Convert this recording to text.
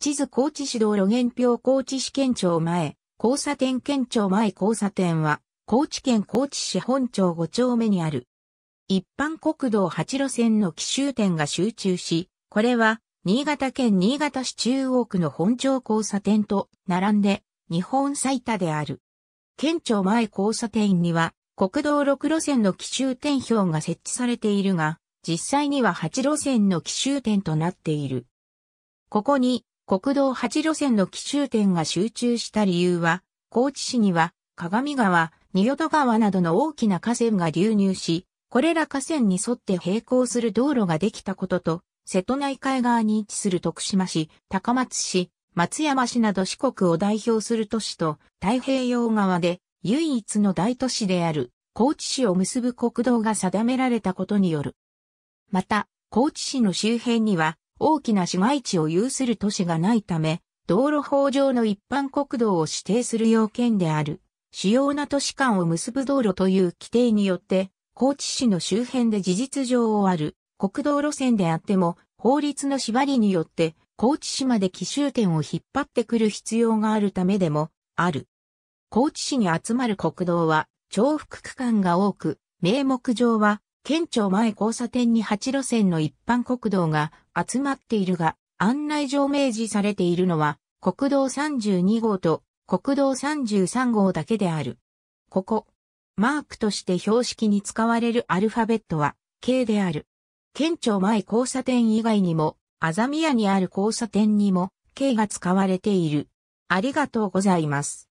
地図高知市道路原表高知市県庁前、交差点県庁前交差点は、高知県高知市本町5丁目にある。一般国道8路線の奇襲点が集中し、これは、新潟県新潟市中央区の本町交差点と並んで、日本最多である。県庁前交差点には、国道6路線の奇襲点表が設置されているが、実際には8路線の奇襲点となっている。ここに国道8路線の奇襲点が集中した理由は、高知市には、鏡川、仁淀川などの大きな河川が流入し、これら河川に沿って並行する道路ができたことと、瀬戸内海側に位置する徳島市、高松市、松山市など四国を代表する都市と太平洋側で唯一の大都市である高知市を結ぶ国道が定められたことによる。また、高知市の周辺には大きな市街地を有する都市がないため、道路法上の一般国道を指定する要件である、主要な都市間を結ぶ道路という規定によって、高知市の周辺で事実上をある国道路線であっても、法律の縛りによって、高知市まで奇襲点を引っ張ってくる必要があるためでも、ある。高知市に集まる国道は、重複区間が多く、名目上は、県庁前交差点に8路線の一般国道が集まっているが、案内上明示されているのは、国道32号と国道33号だけである。ここ、マークとして標識に使われるアルファベットは、K である。県庁前交差点以外にも、あざみ屋にある交差点にも、K が使われている。ありがとうございます。